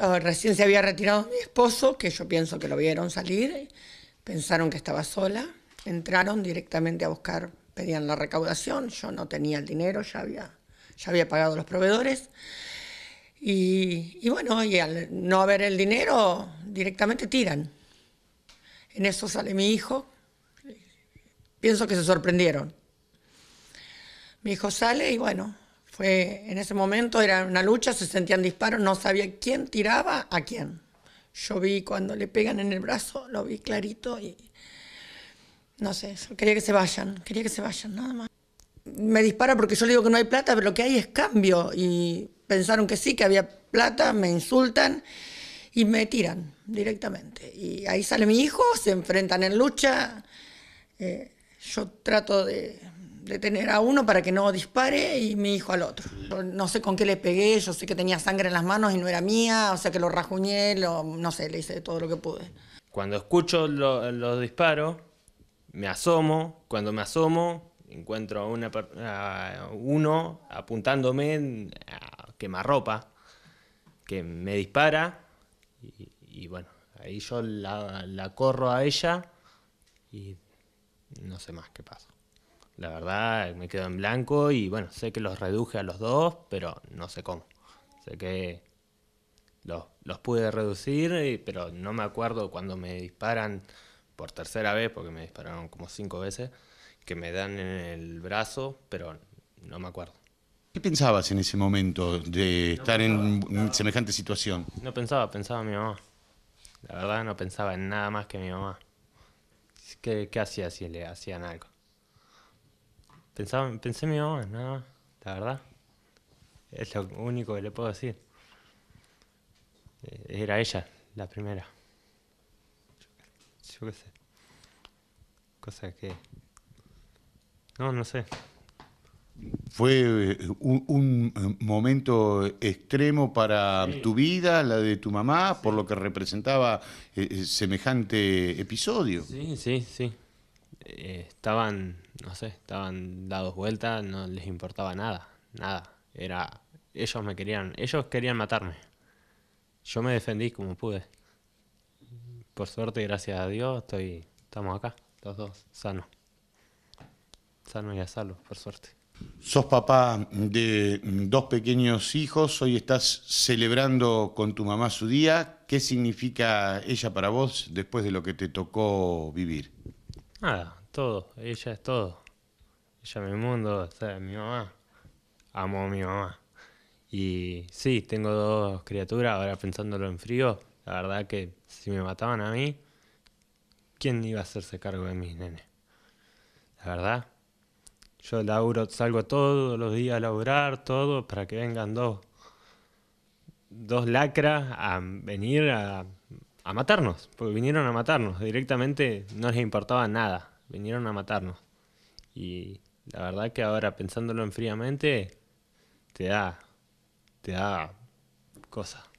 Ah, recién se había retirado mi esposo, que yo pienso que lo vieron salir, pensaron que estaba sola, entraron directamente a buscar, pedían la recaudación, yo no tenía el dinero, ya había, ya había pagado los proveedores. Y, bueno, y al no haber el dinero, directamente tiran. En eso sale mi hijo, pienso que se sorprendieron. Mi hijo sale y bueno, fue, en ese momento era una lucha, se sentían disparos, no sabía quién tiraba a quién. Yo vi cuando le pegan en el brazo, lo vi clarito y no sé, quería que se vayan, quería que se vayan, nada más. Me dispara porque yo le digo que no hay plata, pero lo que hay es cambio. Y pensaron que sí, que había plata, me insultan y me tiran directamente. Y ahí sale mi hijo, se enfrentan en lucha. Eh, yo trato de detener a uno para que no dispare y mi hijo al otro. No sé con qué le pegué, yo sé que tenía sangre en las manos y no era mía, o sea que lo rajuñé, lo, no sé, le hice todo lo que pude. Cuando escucho los disparos, me asomo, cuando me asomo, encuentro a, una, uno apuntándome a quemarropa, que me dispara y, bueno, ahí yo la, la corro a ella y no sé más qué pasa. La verdad, me quedo en blanco y bueno, sé que los reduje a los dos, pero no sé cómo. Sé que los, los pude reducir, eh, pero no me acuerdo cuando me disparan por tercera vez, porque me dispararon como cinco veces, que me dan en el brazo, pero no me acuerdo. ¿Qué pensabas en ese momento de estar en semejante situación? No pensaba, pensaba en mi mamá. La verdad no pensaba en nada más que mi mamá. ¿Qué, qué hacía si le hacían algo? pensé mi mamá, la verdad. Es lo único que le puedo decir. Eh, era ella, la primera. Yo qué sé. Cosa que... No, no sé. Fue eh, un, eh, momento extremo para tu vida, la de tu mamá, por lo que representaba semejante episodio. Sí, sí, sí. Eh, estaban, no sé, estaban dados vueltas, no les importaba nada, nada. Era, ellos me querían, ellos querían matarme. Yo me defendí como pude. Por suerte, gracias a Dios, estoy, estamos acá, los dos, sanos. sano y a salvo, por suerte. Sos papá de dos pequeños hijos, hoy estás celebrando con tu mamá su día. ¿Qué significa ella para vos después de lo que te tocó vivir? Nada, todo. Ella es todo. Ella es mi mundo, o mi mamá. Amo a mi mamá. Y sí, tengo dos criaturas, ahora pensándolo en frío, la verdad que si me mataban a mí, ¿quién iba a hacerse cargo de mis nenes? La verdad, yo laburo, salgo todos los días a laburar, todo, para que vengan dos, dos lacras a venir a a matarnos, porque vinieron a matarnos, directamente no les importaba nada, vinieron a matarnos. Y la verdad que ahora pensándolo en fríamente, te da, te da cosa.